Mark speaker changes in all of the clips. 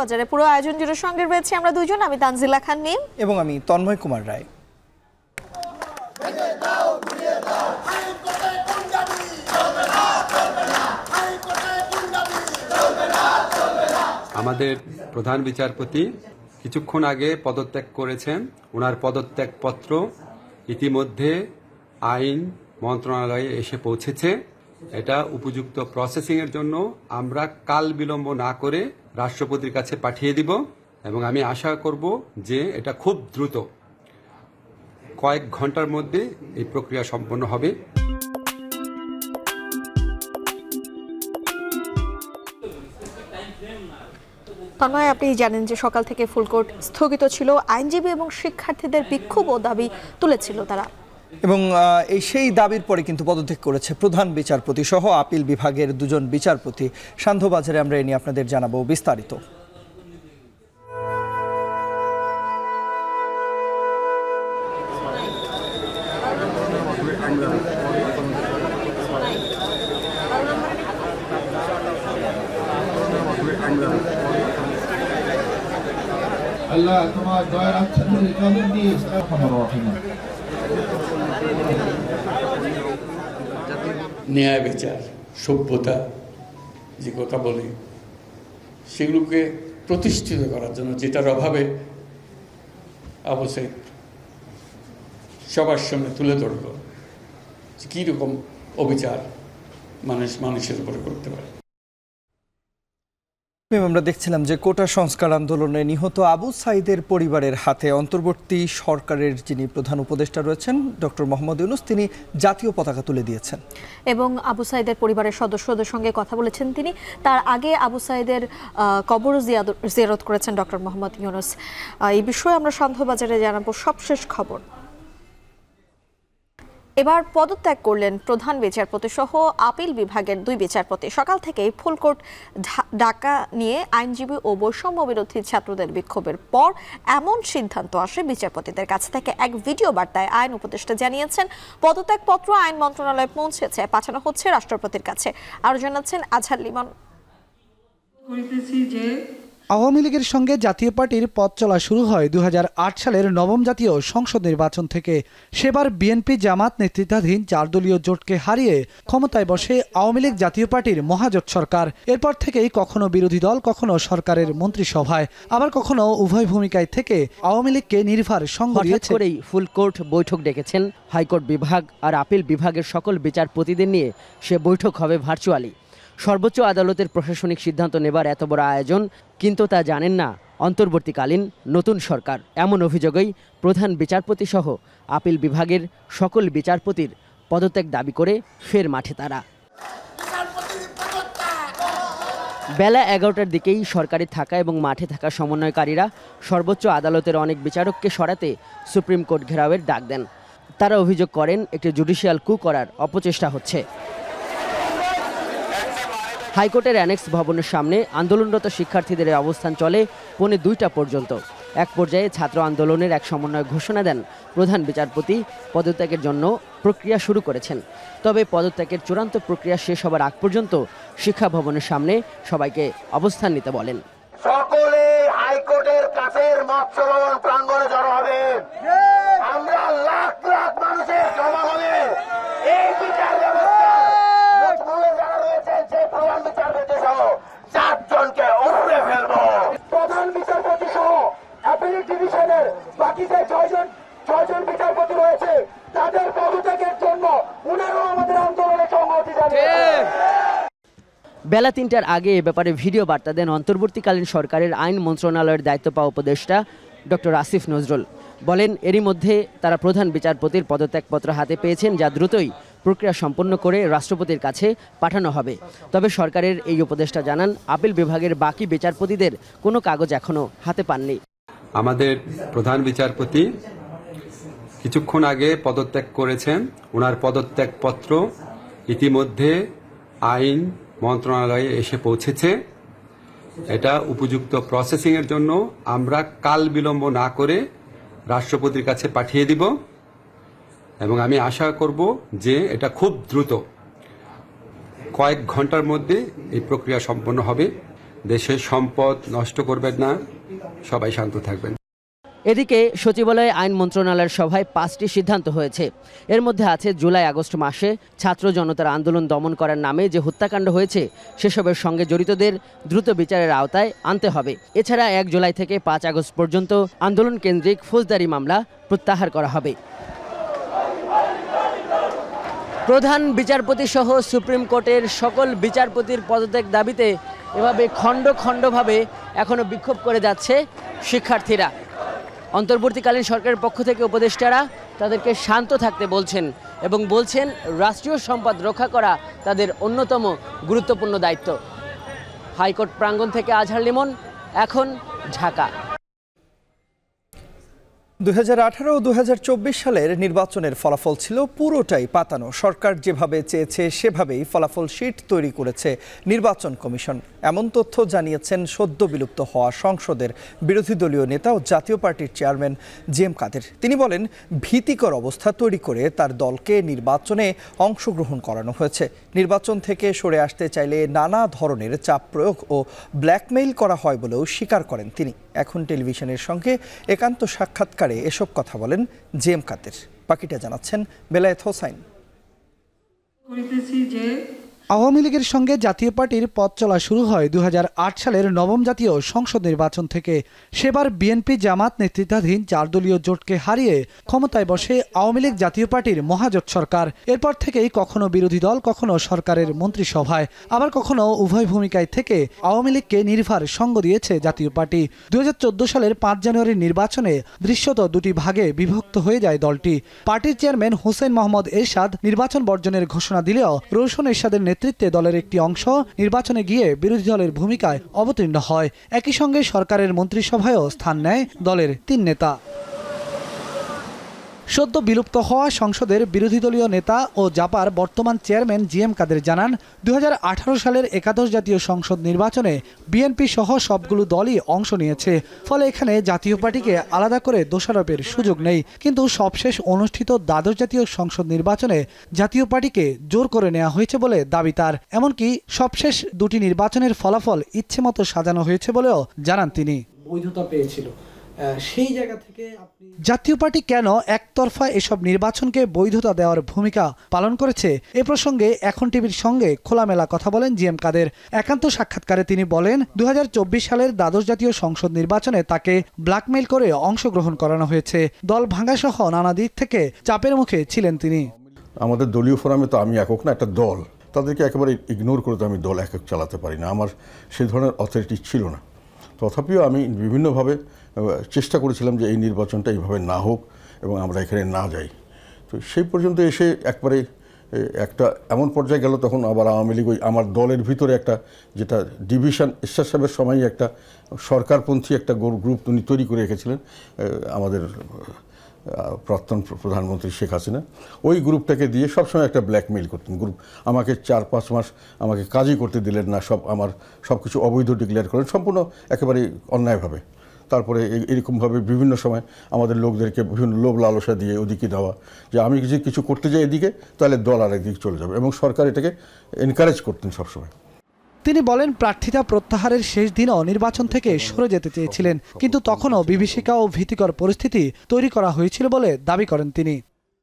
Speaker 1: বাজারে পুরো আয়োজন জুড়ে সঙ্গে রয়েছে আমরা দুজন আমি তানজিলা খান নিম
Speaker 2: এবং আমি তন্ময় কুমার রায়
Speaker 3: আমাদের প্রধান বিচারপতি কিছুক্ষণ আগে পদত্যাগ করেছেন ওনার পদত্যাগ পত্র ইতিমধ্যে আইন মন্ত্রণালয়ে এসে পৌঁছেছে এটা উপযুক্ত প্রসেসিংয়ের জন্য আমরা কাল বিলম্ব না করে রাষ্ট্রপতির কাছে পাঠিয়ে দিব এবং আমি আশা করব যে এটা খুব দ্রুত কয়েক ঘন্টার মধ্যে এই প্রক্রিয়া সম্পন্ন হবে
Speaker 1: তন্ময় আপনি জানেন যে সকাল থেকে ফুলকোর্ট স্থগিত ছিল আইনজীবী এবং শিক্ষার্থীদের বিক্ষোভ ও দাবি তুলেছিল তারা
Speaker 2: এবং এই সেই দাবির পরে কিন্তু পদত্যাগ করেছে প্রধান বিচারপতি সহ আপিল বিভাগের দুজন বিচারপতি সান্ধ্যবাজারে আমরা এ নিয়ে আপনাদের জানাবো বিস্তারিত
Speaker 4: আল্লাহ তোমার দিয়ে
Speaker 5: ন্যায় বিচার সভ্যতা যে কথা বলি সেগুলোকে প্রতিষ্ঠিত করার জন্য যেটার অভাবে অবশ্যই সবার সামনে তুলে ধরল কীরকম অবিচার মানুষ মানুষের উপরে করতে পারে
Speaker 2: আমরা দেখছিলাম যে কোটা সংস্কার আন্দোলনে নিহত আবু সাইদের পরিবারের হাতে অন্তর্বর্তী সরকারের যিনি প্রধান উপদেষ্টা রয়েছেন ডক্টর মোহাম্মদ ইউনুস তিনি জাতীয় পতাকা তুলে দিয়েছেন
Speaker 1: এবং আবু সাইদের পরিবারের সদস্যদের সঙ্গে কথা বলেছেন তিনি তার আগে আবু সাইদের কবর জিয়ারত করেছেন ডক্টর মোহাম্মদ ইউনুস এই বিষয়ে আমরা সান্ধ্য জানাবো সবশেষ খবর এবার পদত্যাগ করলেন প্রধান বিচারপতি সহ আপিল বিভাগের দুই বিচারপতি সকাল থেকেই ফুলকোর্ট ডাকা নিয়ে আইনজীবী ও বৈষম্য বিরোধী ছাত্রদের বিক্ষোভের পর এমন সিদ্ধান্ত আসে বিচারপতিদের কাছ থেকে এক ভিডিও বার্তায় আইন উপদেষ্টা জানিয়েছেন পদত্যাগপত্র আইন মন্ত্রণালয়ে পৌঁছেছে পাঠানো হচ্ছে রাষ্ট্রপতির কাছে আরও জানাচ্ছেন আজহার লিমন
Speaker 6: করিতেছি যে
Speaker 7: আওয়ামী লীগের সঙ্গে জাতীয় পার্টির পথ চলা শুরু হয় দু সালের নবম জাতীয় সংসদ নির্বাচন থেকে সেবার বিএনপি জামাত নেতৃত্বাধীন চার দলীয় জোটকে হারিয়ে ক্ষমতায় বসে আওয়ামী লীগ জাতীয় পার্টির মহাজোট সরকার এরপর থেকেই কখনো বিরোধী দল কখনো সরকারের মন্ত্রিসভায় আবার কখনো উভয় ভূমিকায় থেকে আওয়ামী লীগকে নির্ভার সংঘটিয়েছে করেই
Speaker 8: ফুল কোর্ট বৈঠক ডেকেছেন হাইকোর্ট বিভাগ আর আপিল বিভাগের সকল বিচারপতিদের নিয়ে সে বৈঠক হবে ভার্চুয়ালি সর্বোচ্চ আদালতের প্রশাসনিক সিদ্ধান্ত নেবার এত বড় আয়োজন কিন্তু তা জানেন না অন্তর্বর্তীকালীন নতুন সরকার এমন অভিযোগেই প্রধান বিচারপতি সহ আপিল বিভাগের সকল বিচারপতির পদত্যাগ দাবি করে ফের মাঠে তারা বেলা এগারোটার দিকেই সরকারি থাকা এবং মাঠে থাকা সমন্বয়কারীরা সর্বোচ্চ আদালতের অনেক বিচারককে সরাতে সুপ্রিম কোর্ট ঘেরাওয়ের ডাক দেন তারা অভিযোগ করেন একটি জুডিশিয়াল কু করার অপচেষ্টা হচ্ছে হাইকোর্টের অ্যানেক্স ভবনের সামনে আন্দোলনরত শিক্ষার্থীদের অবস্থান চলে পৌনে দুইটা পর্যন্ত এক পর্যায়ে ছাত্র আন্দোলনের এক সমন্বয় ঘোষণা দেন প্রধান বিচারপতি পদত্যাগের জন্য প্রক্রিয়া শুরু করেছেন তবে পদত্যাগের চূড়ান্ত প্রক্রিয়া শেষ হবার আগ পর্যন্ত শিক্ষা ভবনের সামনে সবাইকে অবস্থান নিতে বলেন
Speaker 9: সকলে হাইকোর্টের কাছের প্রাঙ্গণে জড়ো হবে
Speaker 4: আমরা লাখ লাখ মানুষের জমা হবে এই বিচার বেলা
Speaker 8: তিনটার আগে এ ব্যাপারে ভিডিও বার্তা দেন অন্তর্বর্তীকালীন সরকারের আইন মন্ত্রণালয়ের দায়িত্ব পাওয়া উপদেষ্টা ডক্টর আসিফ নজরুল বলেন এরই মধ্যে তারা প্রধান বিচারপতির পদত্যাগপত্র হাতে পেয়েছেন যা দ্রুতই প্রক্রিয়া সম্পন্ন করে রাষ্ট্রপতির কাছে পাঠানো হবে তবে সরকারের এই উপদেষ্টা জানান আপিল বিভাগের বাকি বিচারপতিদের কোনো কাগজ এখনও হাতে পাননি
Speaker 3: আমাদের প্রধান বিচারপতি কিছুক্ষণ আগে পদত্যাগ করেছেন ওনার পদত্যাগপত্র ইতিমধ্যে আইন মন্ত্রণালয়ে এসে পৌঁছেছে এটা উপযুক্ত প্রসেসিংয়ের জন্য আমরা কাল বিলম্ব না করে রাষ্ট্রপতির কাছে পাঠিয়ে দিব এবং আমি আশা করব যে এটা খুব দ্রুত কয়েক ঘন্টার মধ্যে এই প্রক্রিয়া সম্পন্ন হবে দেশের সম্পদ নষ্ট করবেন না সবাই শান্ত থাকবেন
Speaker 8: এদিকে সচিবালয়ে আইন মন্ত্রণালয়ের সভায় পাঁচটি সিদ্ধান্ত হয়েছে এর মধ্যে আছে জুলাই আগস্ট মাসে ছাত্র জনতার আন্দোলন দমন করার নামে যে হত্যাকাণ্ড হয়েছে সেসবের সঙ্গে জড়িতদের দ্রুত বিচারের আওতায় আনতে হবে এছাড়া এক জুলাই থেকে পাঁচ আগস্ট পর্যন্ত আন্দোলন কেন্দ্রিক ফৌজদারি মামলা প্রত্যাহার করা হবে প্রধান বিচারপতি সহ সুপ্রিম কোর্টের সকল বিচারপতির পদত্যাগ দাবিতে এভাবে খণ্ড খণ্ডভাবে এখনও বিক্ষোভ করে যাচ্ছে শিক্ষার্থীরা অন্তর্বর্তীকালীন সরকারের পক্ষ থেকে উপদেষ্টারা তাদেরকে শান্ত থাকতে বলছেন এবং বলছেন রাষ্ট্রীয় সম্পদ রক্ষা করা তাদের অন্যতম গুরুত্বপূর্ণ দায়িত্ব হাইকোর্ট প্রাঙ্গণ থেকে আজহার লিমন এখন ঢাকা
Speaker 2: দু ও দু সালের নির্বাচনের ফলাফল ছিল পুরোটাই পাতানো সরকার যেভাবে চেয়েছে সেভাবেই ফলাফল শিট তৈরি করেছে নির্বাচন কমিশন এমন তথ্য জানিয়েছেন সদ্য বিলুপ্ত হওয়া সংসদের বিরোধী দলীয় নেতা ও জাতীয় পার্টির চেয়ারম্যান জেম কাদের তিনি বলেন ভীতিকর অবস্থা তৈরি করে তার দলকে নির্বাচনে অংশগ্রহণ করানো হয়েছে নির্বাচন থেকে সরে আসতে চাইলে নানা ধরনের চাপ প্রয়োগ ও ব্ল্যাকমেইল করা হয় বলেও স্বীকার করেন তিনি এখন টেলিভিশনের সঙ্গে একান্ত সাক্ষাৎকারে ব্যাপারে এসব কথা বলেন জে এম কাদের বাকিটা জানাচ্ছেন বেলায়েত হোসাইন
Speaker 6: করিতেছি যে
Speaker 7: আওয়ামী লীগের সঙ্গে জাতীয় পার্টির পথ চলা শুরু হয় দু সালের নবম জাতীয় সংসদ নির্বাচন থেকে সেবার বিএনপি জামাত নেতৃত্বাধীন চার দলীয় জোটকে হারিয়ে ক্ষমতায় বসে আওয়ামী লীগ জাতীয় পার্টির মহাজোট সরকার এরপর থেকেই কখনো বিরোধী দল কখনো সরকারের মন্ত্রিসভায় আবার কখনো উভয় ভূমিকায় থেকে আওয়ামী লীগকে নির্ভার সঙ্গ দিয়েছে জাতীয় পার্টি দু সালের পাঁচ জানুয়ারির নির্বাচনে দৃশ্যত দুটি ভাগে বিভক্ত হয়ে যায় দলটি পার্টির চেয়ারম্যান হোসেন মোহাম্মদ এরশাদ নির্বাচন বর্জনের ঘোষণা দিলেও রৌশন এরশাদের নেতৃত্বে দলের একটি অংশ নির্বাচনে গিয়ে বিরোধী দলের ভূমিকায় অবতীর্ণ হয় একই সঙ্গে সরকারের মন্ত্রিসভায়ও স্থান নেয় দলের তিন নেতা সদ্য বিলুপ্ত হওয়া সংসদের বিরোধী দলীয় নেতা ও জাপার বর্তমান চেয়ারম্যান জি এম কাদের জানান দু সালের একাদশ জাতীয় সংসদ নির্বাচনে বিএনপি সহ সবগুলো দলই অংশ নিয়েছে ফলে এখানে জাতীয় পার্টিকে আলাদা করে দোষারোপের সুযোগ নেই কিন্তু সবশেষ অনুষ্ঠিত দ্বাদশ জাতীয় সংসদ নির্বাচনে জাতীয় পার্টিকে জোর করে নেওয়া হয়েছে বলে দাবি তার এমনকি সবশেষ দুটি নির্বাচনের ফলাফল ইচ্ছে মতো সাজানো হয়েছে বলেও জানান তিনি বৈধতা পেয়েছিল সেই জায়গা থেকে জাতীয় পার্টি কেন একতরফা এসব নির্বাচনকে বৈধতা দেওয়ার ভূমিকা পালন করেছে এ প্রসঙ্গে এখন টিভির সঙ্গে খোলামেলা কথা বলেন জি এম কাদের একান্ত সাক্ষাৎকারে তিনি বলেন দু সালের দ্বাদশ জাতীয় সংসদ নির্বাচনে তাকে ব্ল্যাকমেইল করে অংশগ্রহণ করানো হয়েছে দল ভাঙাসহ নানা দিক থেকে চাপের মুখে ছিলেন তিনি আমাদের
Speaker 9: দলীয় ফোরামে তো আমি একক না একটা দল তাদেরকে একেবারে ইগনোর করে তো আমি দল একক চালাতে পারি না আমার সেই ধরনের অথরিটি ছিল না তথাপিও আমি বিভিন্নভাবে চেষ্টা করেছিলাম যে এই নির্বাচনটা এইভাবে না হোক এবং আমরা এখানে না যাই তো সেই পর্যন্ত এসে একবারে একটা এমন পর্যায়ে গেল তখন আবার আওয়ামী লীগ ওই আমার দলের ভিতরে একটা যেটা ডিভিশন ইস্টার সাহেবের সময় একটা সরকারপন্থী একটা গ্রুপ উনি তৈরি করে রেখেছিলেন আমাদের প্রাক্তন প্রধানমন্ত্রী শেখ হাসিনা ওই গ্রুপটাকে দিয়ে সবসময় একটা ব্ল্যাকমেইল করতেন গ্রুপ আমাকে চার পাঁচ মাস আমাকে কাজই করতে দিলেন না সব আমার সব কিছু অবৈধ ডিক্লেয়ার করেন সম্পূর্ণ একেবারে অন্যায়ভাবে তারপরে এরকমভাবে বিভিন্ন সময় আমাদের লোকদেরকে বিভিন্ন লোভ লালসা দিয়ে ওদিকে দেওয়া যে আমি যদি কিছু করতে যাই এদিকে তাহলে দল আর একদিকে চলে যাবে এবং সরকার এটাকে এনকারেজ করতেন সবসময়
Speaker 7: তিনি বলেন প্রার্থিতা প্রত্যাহারের শেষ দিন নির্বাচন থেকে সরে যেতে চেয়েছিলেন কিন্তু তখনও বিভীষিকা ও ভীতিকর পরিস্থিতি তৈরি করা হয়েছিল বলে দাবি করেন তিনি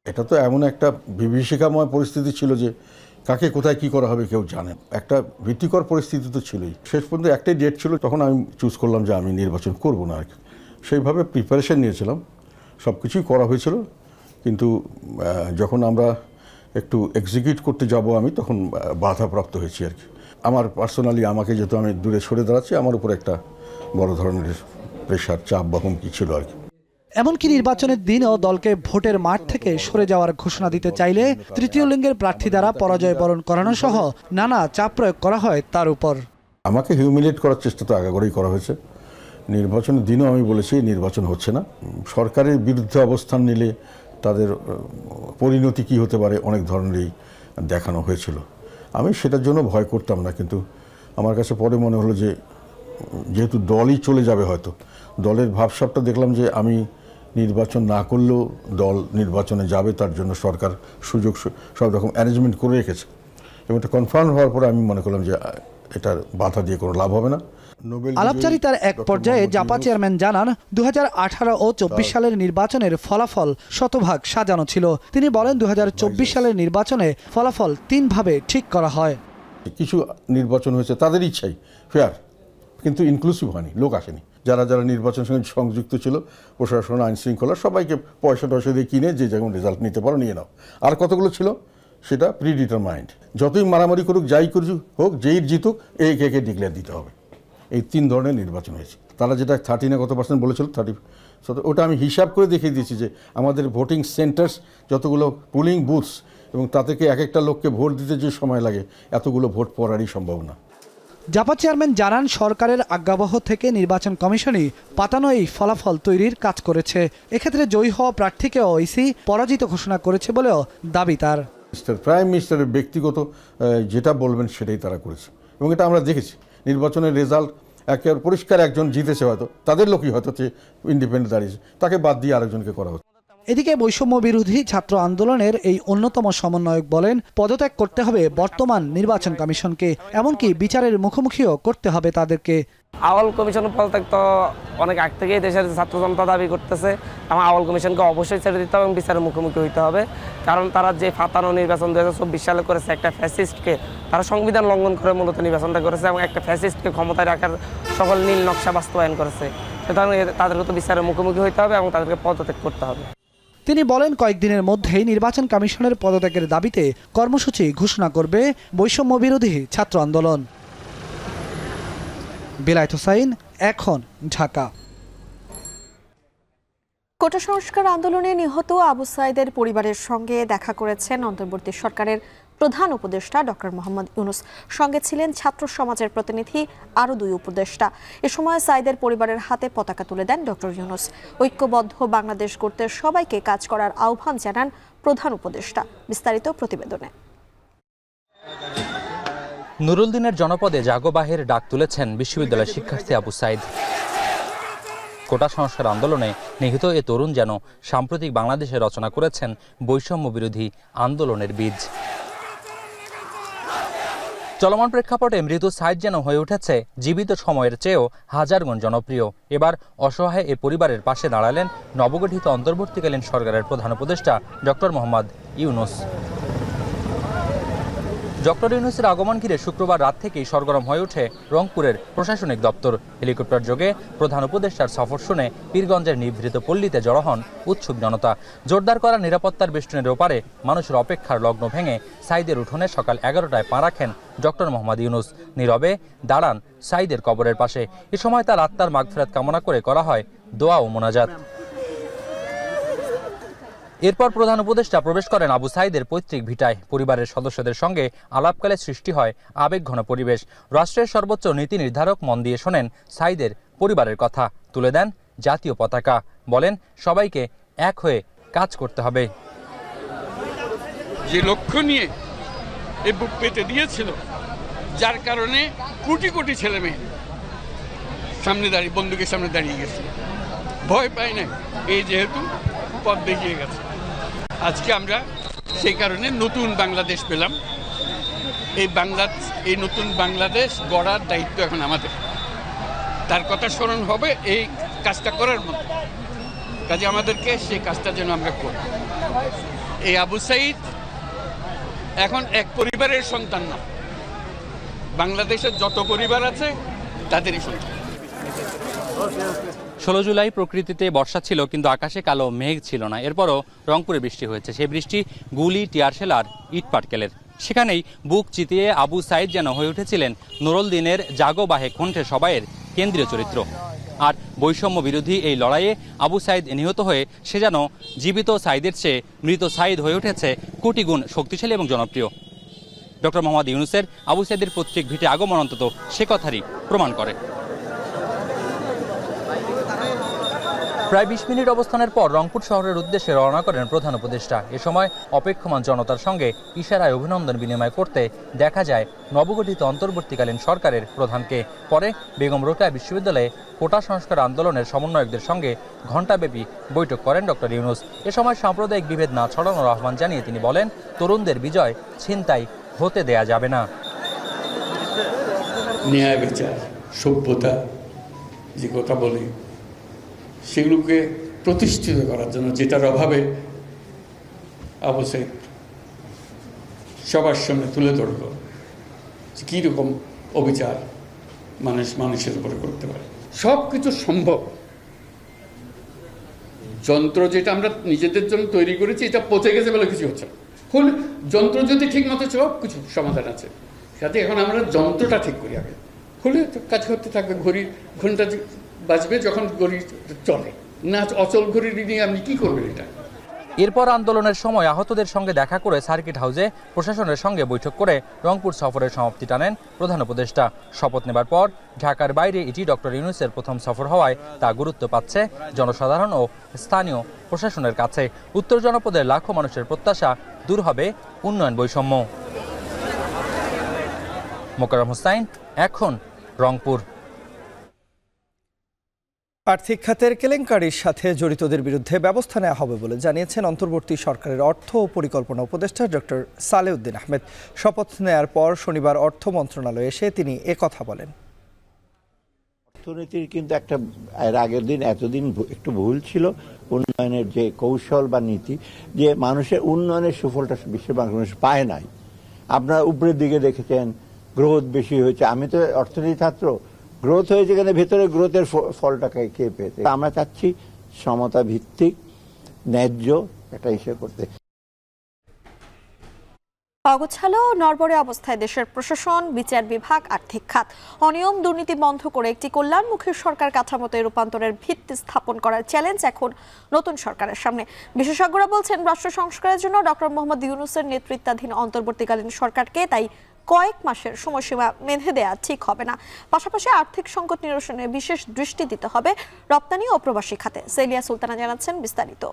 Speaker 7: এটা তো এমন একটা বিভীষিকাময়
Speaker 9: পরিস্থিতি ছিল যে কাকে কোথায় কি করা হবে কেউ জানেন একটা ভীতিকর পরিস্থিতি তো ছিলই শেষ পর্যন্ত একটাই ডেট ছিল তখন আমি চুজ করলাম যে আমি নির্বাচন করব না আর কি সেইভাবে প্রিপারেশান নিয়েছিলাম সব কিছুই করা হয়েছিল কিন্তু যখন আমরা একটু এক্সিকিউট করতে যাব আমি তখন বাধাপ্রাপ্ত হয়েছি আর কি আমার পার্সোনালি আমাকে যেহেতু আমি দূরে সরে দাঁড়াচ্ছি আমার উপর একটা বড় ধরনের প্রেশার চাপ বা হুমকি ছিল আর কি
Speaker 7: এমনকি নির্বাচনের দিনও দলকে ভোটের মাঠ থেকে সরে যাওয়ার ঘোষণা দিতে চাইলে তৃতীয় লিঙ্গের প্রার্থী দ্বারা পরাজয় বরণ করানো সহ নানা চাপ প্রয়োগ করা হয় তার উপর আমাকে
Speaker 9: হিউমিলেট করার চেষ্টা তো আগাগোড়াই করা হয়েছে নির্বাচনের দিনও আমি বলেছি নির্বাচন হচ্ছে না সরকারের বিরুদ্ধে অবস্থান নিলে তাদের পরিণতি কি হতে পারে অনেক ধরনেরই দেখানো হয়েছিল আমি সেটার জন্য ভয় করতাম না কিন্তু আমার কাছে পরে মনে হলো যে যেহেতু দলই চলে যাবে হয়তো দলের ভাবসাবটা দেখলাম যে আমি নির্বাচন না করলেও দল নির্বাচনে যাবে তার জন্য সরকার সুযোগ সব রকম অ্যারেঞ্জমেন্ট করে রেখেছে এবং এটা কনফার্ম হওয়ার পরে আমি মনে করলাম যে এটার বাধা দিয়ে কোনো
Speaker 7: লাভ হবে না আলাপচারিতার এক পর্যায়ে জাপা চেয়ারম্যান জানান দু ও চব্বিশ সালের নির্বাচনের ফলাফল শতভাগ সাজানো ছিল তিনি বলেন দু সালের নির্বাচনে ফলাফল তিনভাবে ঠিক করা হয় কিছু নির্বাচন হয়েছে তাদের ইচ্ছাই
Speaker 9: ফেয়ার কিন্তু ইনক্লুসিভ হয়নি লোক আসেনি যারা যারা নির্বাচনের সঙ্গে সংযুক্ত ছিল প্রশাসন আইন শৃঙ্খলা সবাইকে পয়সা টয়সা দিয়ে কিনে যে যেমন রেজাল্ট নিতে পারো নিয়ে নাও আর কতগুলো ছিল সেটা প্রি ডিটারমাইন্ড যতই মারামারি করুক যাই করুক হোক যেই জিতুক এই কে ডিক্লেয়ার দিতে হবে এই তিন ধরনের নির্বাচন হয়েছে তারা যেটা থার্টিনে কত পার্সেন্ট বলেছিল থার্টি ওটা আমি হিসাব করে দেখিয়ে দিয়েছি যে আমাদের ভোটিং সেন্টার্স যতগুলো পুলিং বুথস এবং তাদেরকে
Speaker 7: এক একটা লোককে ভোট দিতে যে সময় লাগে এতগুলো ভোট পড়ারই সম্ভাবনা জাপা চেয়ারম্যান জানান সরকারের আজ্ঞাবহ থেকে নির্বাচন কমিশনই পাতানো এই ফলাফল তৈরির কাজ করেছে এক্ষেত্রে জয়ী হওয়া প্রার্থীকেও ইসি পরাজিত ঘোষণা করেছে বলেও দাবি তার
Speaker 9: প্রাইম মিনিস্টারের ব্যক্তিগত যেটা বলবেন সেটাই তারা করেছে এবং এটা আমরা দেখেছি নির্বাচনের রেজাল্ট একে পরিষ্কার একজন জিতেছে হয়তো তাদের লোকই হয়তো ইন্ডিপেন্ডেন্ট দাঁড়িয়েছে তাকে বাদ দিয়ে আরেকজনকে করা হচ্ছে
Speaker 7: এদিকে বৈষম্য বিরোধী ছাত্র আন্দোলনের এই অন্যতম সমন্বয়ক বলেন পদত্যাগ করতে হবে বর্তমান নির্বাচন কমিশনকে এমনকি বিচারের মুখোমুখিও করতে হবে তাদেরকে
Speaker 2: আওয়াল কমিশন পদত্যাগ তো অনেক আগ থেকেই দেশের ছাত্র জনতা দাবি করতেছে আমার আওয়াল কমিশনকে অবশ্যই ছেড়ে দিতে হবে এবং বিচারের মুখোমুখি হইতে হবে কারণ তারা যে ফাতানো নির্বাচন দু সালে করেছে একটা ফ্যাসিস্টকে তারা সংবিধান লঙ্ঘন করে মূলত নির্বাচনটা করেছে এবং একটা ফ্যাসিস্টকে ক্ষমতায় রাখার সকল নীল নকশা বাস্তবায়ন করেছে সুতরাং তাদেরকে তো বিচারের মুখোমুখি হইতে হবে এবং তাদেরকে পদত্যাগ করতে হবে
Speaker 7: তিনি বলেন কয়েকদিনের মধ্যেই নির্বাচন কমিশনের পদত্যাগের দাবিতে কর্মসূচি ঘোষণা করবে বৈষম্য বিরোধী ছাত্র আন্দোলন বিলায়ত হোসাইন এখন ঢাকা
Speaker 1: কোটা সংস্কার আন্দোলনে নিহত আবু সাইদের পরিবারের সঙ্গে দেখা করেছেন অন্তর্বর্তী সরকারের প্রধান উপদেষ্টা ডক্টর মোহাম্মদ ইউনুস সঙ্গে ছিলেন ছাত্র সমাজের প্রতিনিধি আরও দুই উপদেষ্টা এ সময় সাইদের পরিবারের হাতে পতাকা তুলে দেন ডক্টর ইউনুস ঐক্যবদ্ধ বাংলাদেশ গড়তে সবাইকে কাজ করার আহ্বান জানান প্রধান উপদেষ্টা বিস্তারিত প্রতিবেদনে
Speaker 10: নুরুলদিনের জনপদে জাগোবাহের ডাক তুলেছেন বিশ্ববিদ্যালয়ের শিক্ষার্থী আবু সাইদ কোটা সংস্কার আন্দোলনে নিহিত এ তরুণ যেন সাম্প্রতিক বাংলাদেশে রচনা করেছেন বৈষম্য বিরোধী আন্দোলনের বীজ চলমান প্রেক্ষাপটে মৃদু সাইজ যেন হয়ে উঠেছে জীবিত সময়ের চেয়েও হাজার গুণ জনপ্রিয় এবার অসহায় এ পরিবারের পাশে দাঁড়ালেন নবগঠিত অন্তর্বর্তীকালীন সরকারের প্রধান উপদেষ্টা ডক্টর মোহাম্মদ ইউনুস ডক্টর ইউনুসের আগমন ঘিরে শুক্রবার রাত থেকেই সরগরম হয়ে ওঠে রংপুরের প্রশাসনিক দপ্তর হেলিকপ্টার যোগে প্রধান উপদেষ্টার সফর শুনে পীরগঞ্জের নিভৃত পল্লীতে জড়ো হন উৎসুক জনতা জোরদার করা নিরাপত্তার বেষ্টনের ওপারে মানুষের অপেক্ষার লগ্ন ভেঙে সাইদের উঠোনে সকাল এগারোটায় পা রাখেন ডক্টর মোহাম্মদ ইউনুস নীরবে দাঁড়ান সাইদের কবরের পাশে এ সময় তার আত্মার মাগফেরাত কামনা করে করা হয় দোয়া ও মোনাজাত এরপর প্রধান উপদেষ্টা প্রবেশ করেন আবু সাইদের পৈতৃক ভিটায় পরিবারের সদস্যদের সঙ্গে আলাপকালে সৃষ্টি হয় আবেগঘন পরিবেশ রাষ্ট্রের সর্বোচ্চ নীতি নির্ধারক মন দিয়ে শোনেন সাইদের পরিবারের কথা তুলে দেন জাতীয় পতাকা বলেন সবাইকে এক হয়ে কাজ করতে হবে
Speaker 5: যে লক্ষ্য নিয়ে এ বুক পেতে দিয়েছিল যার কারণে কোটি কোটি ছেলেমেয়ে সামনে দাঁড়িয়ে বন্দুকের সামনে দাঁড়িয়ে গেছে ভয় পাই নাই এই যেহেতু পথ দেখিয়ে গেছে আজকে আমরা সেই কারণে নতুন বাংলাদেশ পেলাম এই বাংলা এই নতুন বাংলাদেশ গড়ার দায়িত্ব এখন আমাদের তার কথা স্মরণ হবে এই কাজটা করার মতো কাজে আমাদেরকে সেই কাজটা যেন আমরা করি এই আবু সাইদ এখন এক পরিবারের সন্তান না বাংলাদেশের যত পরিবার আছে তাদেরই সন্তান
Speaker 10: ষোলো জুলাই প্রকৃতিতে বর্ষা ছিল কিন্তু আকাশে কালো মেঘ ছিল না এরপরও রংপুরে বৃষ্টি হয়েছে সেই বৃষ্টি গুলি টিয়ারশেল আর ইট পাটকেলের সেখানেই বুক চিতিয়ে আবু সাইদ যেন হয়ে উঠেছিলেন নুরুল দিনের জাগো বাহে কণ্ঠে সবাইয়ের কেন্দ্রীয় চরিত্র আর বৈষম্য বিরোধী এই লড়াইয়ে আবু সাইদ নিহত হয়ে সে যেন জীবিত সাইদের চেয়ে মৃত সাইদ হয়ে উঠেছে কোটিগুণ শক্তিশালী এবং জনপ্রিয় ডক্টর মোহাম্মদ ইউনুসের আবু সাইদের পত্রিক ভিটে আগমন অন্তত সে কথারই প্রমাণ করে প্রায় বিশ মিনিট অবস্থানের পর রংপুর শহরের উদ্দেশ্যে রওনা করেন প্রধান উপদেষ্টা এ সময় অপেক্ষমান জনতার সঙ্গে ইশারায় অভিনন্দন বিনিময় করতে দেখা যায় নবগঠিত অন্তর্বর্তীকালীন সরকারের প্রধানকে পরে বেগম রোকেয়া বিশ্ববিদ্যালয়ে কোটা সংস্কার আন্দোলনের সমন্বয়কদের সঙ্গে ঘণ্টাব্যাপী বৈঠক করেন ডক্টর ইউনুস এ সময় সাম্প্রদায়িক বিভেদ না ছড়ানোর আহ্বান জানিয়ে তিনি বলেন তরুণদের বিজয় ছিনতাই হতে দেয়া যাবে না ন্যায় বিচার
Speaker 5: সভ্যতা যে কথা বলি সেগুলোকে প্রতিষ্ঠিত করার জন্য যেটার অভাবে আবু সবার সামনে তুলে ধরল কীরকম অবিচার মানুষ মানুষের উপরে করতে পারে সব কিছু সম্ভব যন্ত্র যেটা আমরা নিজেদের জন্য তৈরি করেছি এটা পচে গেছে বলে কিছু হচ্ছে হল যন্ত্র যদি ঠিক মতো সব কিছু সমাধান আছে সাথে এখন আমরা যন্ত্রটা ঠিক করি আগে হলে কাজ করতে থাকবে ঘড়ি ঘন্টা বাজবে যখন ঘড়ি চলে না অচল ঘড়ি
Speaker 10: নিয়ে আপনি কি করবেন এটা এরপর আন্দোলনের সময় আহতদের সঙ্গে দেখা করে সার্কিট হাউসে প্রশাসনের সঙ্গে বৈঠক করে রংপুর সফরের সমাপ্তি টানেন প্রধান উপদেষ্টা শপথ নেবার পর ঢাকার বাইরে এটি ডক্টর ইউনুসের প্রথম সফর হওয়ায় তা গুরুত্ব পাচ্ছে জনসাধারণ ও স্থানীয় প্রশাসনের কাছে উত্তর জনপদের লাখো মানুষের প্রত্যাশা দূর হবে উন্নয়ন বৈষম্য মোকারম হোসাইন এখন রংপুর আর্থিক খাতের কেলেঙ্কারির সাথে জড়িতদের
Speaker 2: বিরুদ্ধে ব্যবস্থা নেওয়া হবে বলে জানিয়েছেন অন্তর্বর্তী সরকারের অর্থ ও পরিকল্পনা উপদেষ্টা ডক্টর সালেউদ্দিন আহমেদ শপথ নেয়ার পর শনিবার অর্থ মন্ত্রণালয়ে এসে তিনি কথা বলেন
Speaker 9: অর্থনীতির কিন্তু একটা এর আগের দিন এতদিন একটু ভুল ছিল উন্নয়নের যে কৌশল বা নীতি যে মানুষের উন্নয়নের সুফলটা বিশ্বের মানুষ পায় নাই আপনার উপরের দিকে দেখেছেন গ্রোথ বেশি হয়েছে আমি তো অর্থনীতি ছাত্র গ্রোথ হয়েছে কিন্তু ভেতরে গ্রোথের ফলটাকে কে পেতে আমরা চাচ্ছি সমতা
Speaker 11: ভিত্তিক ন্যায্য একটা হিসেবে করতে
Speaker 1: অগোছালো নরবরে অবস্থায় দেশের প্রশাসন বিচার বিভাগ আর্থিক খাত অনিয়ম দুর্নীতি বন্ধ করে একটি কল্যাণমুখী সরকার কাঠামোতে রূপান্তরের ভিত্তি স্থাপন করার চ্যালেঞ্জ এখন নতুন সরকারের সামনে বিশেষজ্ঞরা বলছেন রাষ্ট্র সংস্কারের জন্য ডক্টর মোহাম্মদ ইউনুসের নেতৃত্বাধীন অন্তর্বর্তীকালীন সরকারকে তাই কয়েক মাসের সময়সীমা মেধে দেয়া ঠিক হবে না পাশাপাশি আর্থিক সংকট নিরসনে বিশেষ দৃষ্টি দিতে হবে রপ্তানি ও প্রবাসী খাতে সেলিয়া সুলতানা জানাচ্ছেন
Speaker 6: বিস্তারিত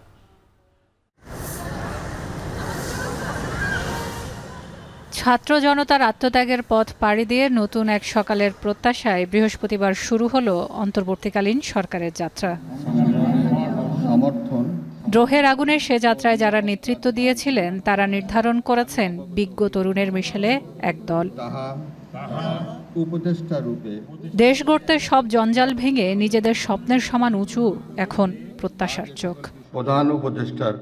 Speaker 6: ছাত্র জনতার আত্মত্যাগের পথ পাড়ি দিয়ে নতুন এক সকালের প্রত্যাশায় বৃহস্পতিবার শুরু হলো অন্তর্বর্তীকালীন সরকারের যাত্রা সমর্থন দ্রোহের আগুনের সে যাত্রায় যারা নেতৃত্ব দিয়েছিলেন তারা নির্ধারণ করেছেন বিজ্ঞ তরুণের মিশেলে একদল দেশ গড়তে সব জঞ্জাল ভেঙে নিজেদের স্বপ্নের সমান উঁচু এখন প্রত্যাশার চোখ
Speaker 9: প্রধান উপদেষ্টার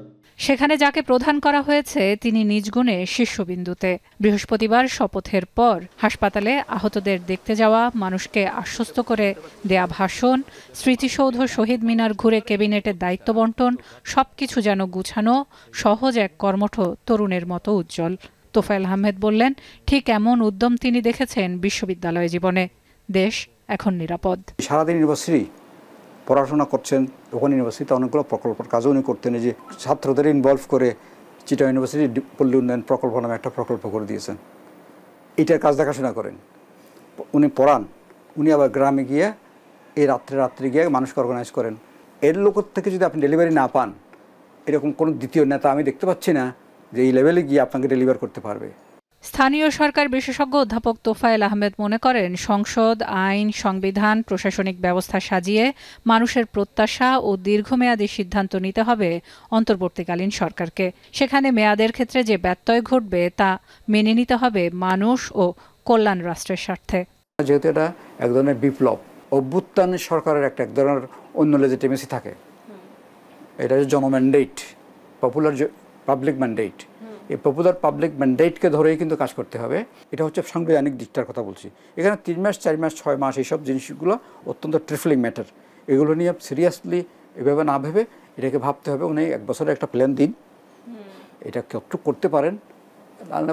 Speaker 6: সেখানে যাকে প্রধান করা হয়েছে তিনি নিজ গুণে শীর্ষবিন্দুতে বৃহস্পতিবার শপথের পর হাসপাতালে আহতদের দেখতে যাওয়া মানুষকে আশ্বস্ত করে দেয়া ভাষণ স্মৃতিসৌধ শহীদ মিনার ঘুরে কেবিনেটের দায়িত্ব বন্টন সব কিছু যেন গুছানো সহজ এক কর্মঠ তরুণের মতো উজ্জ্বল তোফায়েল আহমেদ বললেন ঠিক এমন উদ্যম তিনি দেখেছেন বিশ্ববিদ্যালয় জীবনে দেশ এখন নিরাপদ
Speaker 11: সারাদিন পড়াশোনা করছেন ওখানে ইউনিভার্সিটিতে অনেকগুলো প্রকল্পের কাজও উনি করতেন যে ছাত্রদের ইনভলভ করে চিটা ইউনিভার্সিটি পল্লী উন্নয়ন প্রকল্প নামে একটা প্রকল্প করে দিয়েছেন এটার কাজ দেখাশোনা করেন উনি পড়ান উনি আবার গ্রামে গিয়ে এই রাত্রে রাত্রে গিয়ে মানুষকে অর্গানাইজ করেন এর লোক থেকে যদি আপনি ডেলিভারি না পান এরকম কোনো দ্বিতীয় নেতা আমি দেখতে পাচ্ছি না যে এই লেভেলে গিয়ে আপনাকে ডেলিভার করতে পারবে
Speaker 6: স্থানীয় সরকার বিশেষজ্ঞ অধ্যাপক তোফায়েল আহমেদ মনে করেন সংসদ আইন সংবিধান প্রশাসনিক ব্যবস্থা সাজিয়ে মানুষের প্রত্যাশা ও দীর্ঘমেয়াদী সিদ্ধান্ত নিতে হবে অন্তর্বর্তীকালীন সরকারকে সেখানে মেয়াদের ক্ষেত্রে যে ব্যত্যয় ঘটবে তা মেনে নিতে হবে মানুষ ও কল্যাণ রাষ্ট্রের স্বার্থে
Speaker 11: যেহেতু এটা এক ধরনের বিপ্লব অভ্যুত্থান সরকারের একটা এক ধরনের অন্য লেজিটিমেসি থাকে এটা হচ্ছে জনম্যান্ডেট পপুলার পাবলিক ম্যান্ডেট এই পপুলার পাবলিক ম্যান্ডেটকে ধরেই কিন্তু কাজ করতে হবে এটা হচ্ছে সাংবিধানিক দিকটার কথা বলছি এখানে তিন মাস চার মাস ছয় মাস এইসব জিনিসগুলো অত্যন্ত ট্রিফলিং ম্যাটার এগুলো নিয়ে সিরিয়াসলি এভাবে না ভেবে এটাকে ভাবতে হবে উনি এক বছরের একটা প্ল্যান দিন এটা কতটুকু করতে পারেন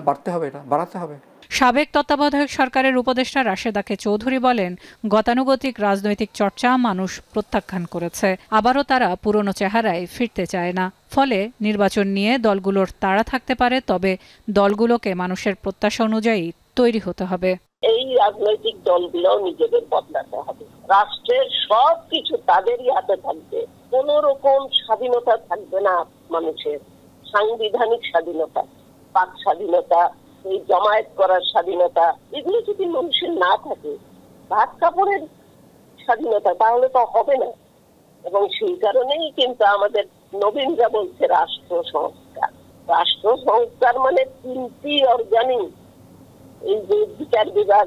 Speaker 11: বাড়তে হবে এটা বাড়াতে হবে
Speaker 6: সাবেক তত্ত্বাবধায়ক সরকারের উপদেষ্টা রাশেদাকে চৌধুরী বলেন গতানুগতিক রাজনৈতিক চর্চা মানুষ প্রত্যাখ্যান করেছে আবারও তারা পুরনো চেহারায় ফিরতে চায় না ফলে নির্বাচন নিয়ে দলগুলোর তাড়া থাকতে পারে তবে দলগুলোকে মানুষের প্রত্যাশা অনুযায়ী তৈরি হতে হবে
Speaker 4: এই রাজনৈতিক দলগুলো নিজেদের বদলাতে হবে রাষ্ট্রের সব কিছু তাদেরই হাতে থাকবে কোন রকম স্বাধীনতা থাকবে না মানুষের সাংবিধানিক স্বাধীনতা বাক স্বাধীনতা এই জমায়েত করার স্বাধীনতা এগুলো যদি মানুষের না থাকে ভাত কাপড়ের স্বাধীনতা তাহলে তো হবে না এবং সেই কারণেই কিন্তু আমাদের নবীনরা বলছে রাষ্ট্র সংস্কার রাষ্ট্র সংস্কার মানে তিনটি অর্গানিক এই যে বিচার বিভাগ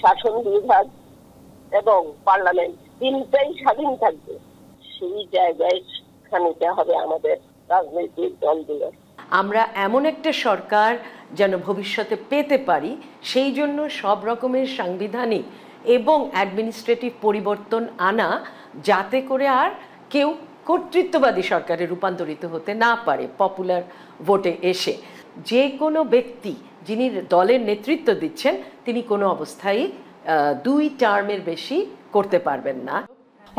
Speaker 4: শাসন বিভাগ এবং পার্লামেন্ট তিনটাই স্বাধীন থাকবে সেই জায়গায় শিক্ষা হবে আমাদের রাজনৈতিক দলগুলোর আমরা এমন একটা সরকার যেন ভবিষ্যতে পেতে পারি সেই জন্য সব রকমের সাংবিধানিক এবং অ্যাডমিনিস্ট্রেটিভ পরিবর্তন আনা যাতে করে আর কেউ কর্তৃত্ববাদী সরকারে রূপান্তরিত হতে না পারে পপুলার ভোটে এসে যে কোনো ব্যক্তি যিনি দলের নেতৃত্ব দিচ্ছেন তিনি কোনো অবস্থায় দুই টার্মের বেশি করতে পারবেন না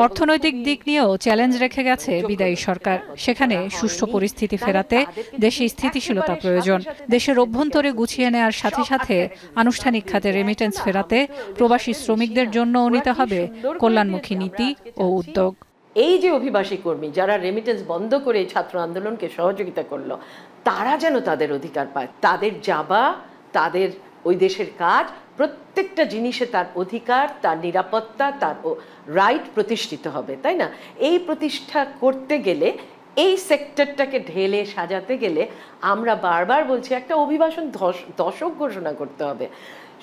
Speaker 6: অর্থনৈতিক দিক নিয়েও চ্যালেঞ্জ রেখে গেছে বিদায়ী সরকার সেখানে সুষ্ঠু পরিস্থিতি ফেরাতে দেশে স্থিতিশীলতা প্রয়োজন দেশের অভ্যন্তরে গুছিয়ে নেওয়ার সাথে সাথে আনুষ্ঠানিক খাতে রেমিটেন্স ফেরাতে প্রবাসী শ্রমিকদের জন্য নিতে হবে কল্যাণমুখী নীতি ও উদ্যোগ
Speaker 4: এই যে অভিবাসী কর্মী যারা রেমিটেন্স বন্ধ করে ছাত্র আন্দোলনকে সহযোগিতা করলো তারা যেন তাদের অধিকার পায় তাদের যাবা তাদের ওই দেশের কাজ প্রত্যেকটা জিনিসে তার অধিকার তার নিরাপত্তা তার রাইট প্রতিষ্ঠিত হবে তাই না এই প্রতিষ্ঠা করতে গেলে এই সেক্টরটাকে ঢেলে সাজাতে গেলে আমরা বারবার বলছি একটা অভিবাসন দশক ঘোষণা করতে হবে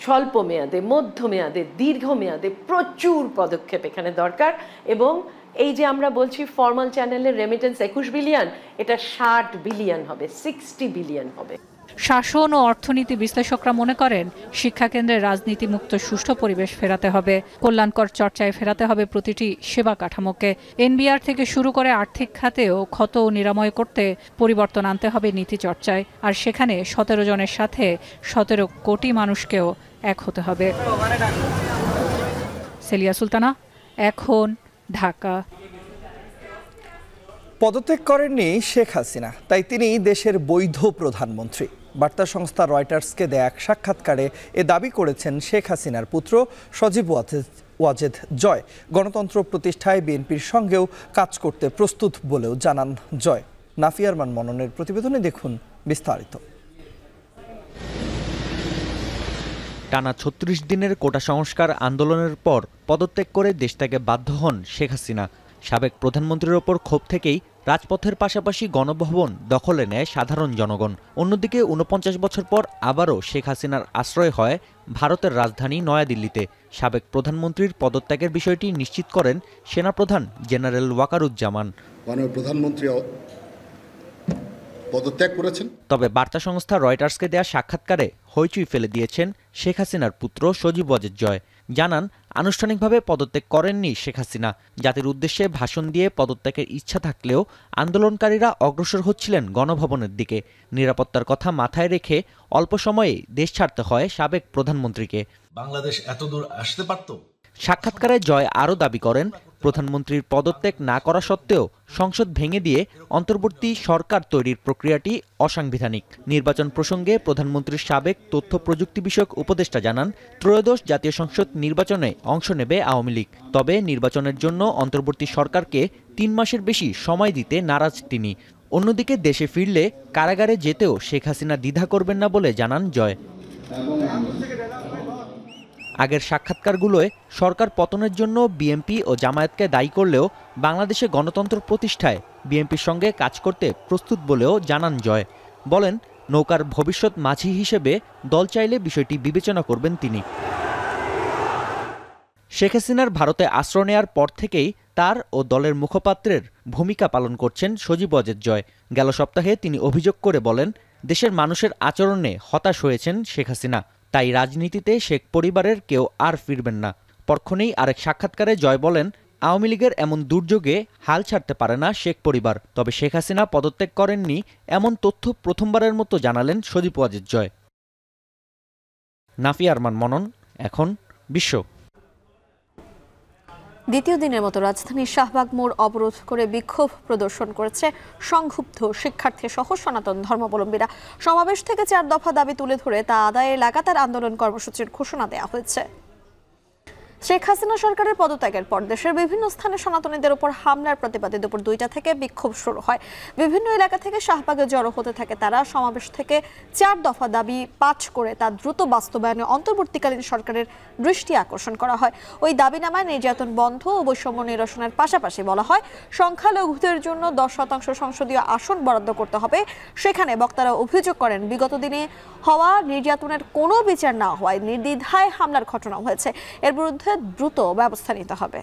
Speaker 4: স্বল্প মেয়াদে মধ্যমেয়াদে দীর্ঘমেয়াদে প্রচুর পদক্ষেপ এখানে দরকার এবং এই যে আমরা বলছি ফর্মাল চ্যানেলের রেমিটেন্স একুশ বিলিয়ন এটা ষাট বিলিয়ন হবে সিক্সটি বিলিয়ন হবে
Speaker 6: শাসন ও অর্থনীতি বিশ্লেষকরা মনে করেন শিক্ষাকেন্দ্রে রাজনীতিমুক্ত সুষ্ঠু পরিবেশ ফেরাতে হবে কল্যাণকর চর্চায় ফেরাতে হবে প্রতিটি সেবা কাঠামোকে এনবিআর থেকে শুরু করে আর্থিক খাতেও ক্ষত ও নিরাময় করতে পরিবর্তন আনতে হবে নীতি চর্চায় আর সেখানে সতেরো জনের সাথে সতেরো কোটি মানুষকেও এক হতে হবে সেলিয়া সুলতানা এখন ঢাকা
Speaker 2: পদত্যাগ করেননি শেখ হাসিনা তাই তিনি দেশের বৈধ প্রধানমন্ত্রী বার্তা সংস্থা রয়টার্সকে দেয়া এক সাক্ষাৎকারে এ দাবি করেছেন শেখ হাসিনার পুত্র সজীব ওয়াজেদ ওয়াজেদ জয় গণতন্ত্র প্রতিষ্ঠায় বিএনপির সঙ্গেও কাজ করতে প্রস্তুত বলেও জানান জয় নাফিয়ারমান মননের প্রতিবেদনে দেখুন বিস্তারিত
Speaker 12: টানা ছত্রিশ দিনের কোটা সংস্কার আন্দোলনের পর পদত্যাগ করে দেশ থেকে বাধ্য হন শেখ হাসিনা সাবেক প্রধানমন্ত্রীর ওপর ক্ষোভ থেকেই রাজপথের পাশাপাশি গণভবন দখলে নেয় সাধারণ জনগণ অন্যদিকে উনপঞ্চাশ বছর পর আবারও শেখ হাসিনার আশ্রয় হয় ভারতের রাজধানী নয়াদিল্লিতে সাবেক প্রধানমন্ত্রীর পদত্যাগের বিষয়টি নিশ্চিত করেন সেনাপ্রধান জেনারেল ওয়াকারুজ্জামান প্রধানমন্ত্রী পদত্যাগ করেছেন তবে বার্তা সংস্থা রয়টার্সকে দেয়া সাক্ষাৎকারে হইচুই ফেলে দিয়েছেন শেখ হাসিনার পুত্র সজীব অজিত জয় জানান আনুষ্ঠানিকভাবে পদত্যাগ করেননি শেখ হাসিনা জাতির উদ্দেশ্যে ভাষণ দিয়ে পদত্যাগের ইচ্ছা থাকলেও আন্দোলনকারীরা অগ্রসর হচ্ছিলেন গণভবনের দিকে নিরাপত্তার কথা মাথায় রেখে অল্প সময়ে দেশ ছাড়তে হয় সাবেক প্রধানমন্ত্রীকে
Speaker 13: বাংলাদেশ এতদূর আসতে পারত
Speaker 12: সাক্ষাৎকারে জয় আরও দাবি করেন প্রধানমন্ত্রীর পদত্যাগ না করা সত্ত্বেও সংসদ ভেঙে দিয়ে অন্তর্বর্তী সরকার তৈরির প্রক্রিয়াটি অসাংবিধানিক নির্বাচন প্রসঙ্গে প্রধানমন্ত্রীর সাবেক তথ্য প্রযুক্তি বিষয়ক উপদেষ্টা জানান ত্রয়োদশ জাতীয় সংসদ নির্বাচনে অংশ নেবে আওয়ামী লীগ তবে নির্বাচনের জন্য অন্তর্বর্তী সরকারকে তিন মাসের বেশি সময় দিতে নারাজ তিনি অন্যদিকে দেশে ফিরলে কারাগারে যেতেও শেখ হাসিনা দ্বিধা করবেন না বলে জানান জয় আগের সাক্ষাৎকারগুলোয় সরকার পতনের জন্য বিএনপি ও জামায়াতকে দায়ী করলেও বাংলাদেশে গণতন্ত্র প্রতিষ্ঠায় বিএনপির সঙ্গে কাজ করতে প্রস্তুত বলেও জানান জয় বলেন নৌকার ভবিষ্যৎ মাঝি হিসেবে দল চাইলে বিষয়টি বিবেচনা করবেন তিনি শেখ হাসিনার ভারতে আশ্রয় নেয়ার পর থেকেই তার ও দলের মুখপাত্রের ভূমিকা পালন করছেন সজীব অজের জয় গেল সপ্তাহে তিনি অভিযোগ করে বলেন দেশের মানুষের আচরণে হতাশ হয়েছেন শেখ হাসিনা তাই রাজনীতিতে শেখ পরিবারের কেউ আর ফিরবেন না পরক্ষণেই আরেক সাক্ষাৎকারে জয় বলেন আওয়ামী লীগের এমন দুর্যোগে হাল ছাড়তে পারে না শেখ পরিবার তবে শেখ হাসিনা পদত্যাগ করেননি এমন তথ্য প্রথমবারের মতো জানালেন সদীপ ওয়াজিদ জয় নাফি আরমান মনন এখন বিশ্ব
Speaker 1: দ্বিতীয় দিনের মতো রাজধানীর শাহবাগ মোড় অবরোধ করে বিক্ষোভ প্রদর্শন করেছে সংক্ষুব্ধ শিক্ষার্থী সহ সনাতন ধর্মাবলম্বীরা সমাবেশ থেকে চার দফা দাবি তুলে ধরে তা আদায়ে লাগাতার আন্দোলন কর্মসূচির ঘোষণা দেওয়া হয়েছে শেখ হাসিনা সরকারের পদত্যাগের পর দেশের বিভিন্ন স্থানে সনাতনীদের উপর হামলার প্রতিবাদে দুপুর দুইটা থেকে বিক্ষোভ শুরু হয় বিভিন্ন এলাকা থেকে শাহবাগে জড়ো হতে থাকে তারা সমাবেশ থেকে চার দফা দাবি পাঁচ করে তা দ্রুত বাস্তবায়নে অন্তর্বর্তীকালীন সরকারের দৃষ্টি আকর্ষণ করা হয় ওই দাবিনামায় নির্যাতন বন্ধ ও বৈষম্য নিরসনের পাশাপাশি বলা হয় সংখ্যালঘুদের জন্য দশ শতাংশ সংসদীয় আসন বরাদ্দ করতে হবে সেখানে বক্তারা অভিযোগ করেন বিগত দিনে হওয়া নির্যাতনের কোনো বিচার না হওয়ায় নির্দ্বিধায় হামলার ঘটনা হয়েছে এর বিরুদ্ধে বিরুদ্ধে দ্রুত ব্যবস্থা নিতে হবে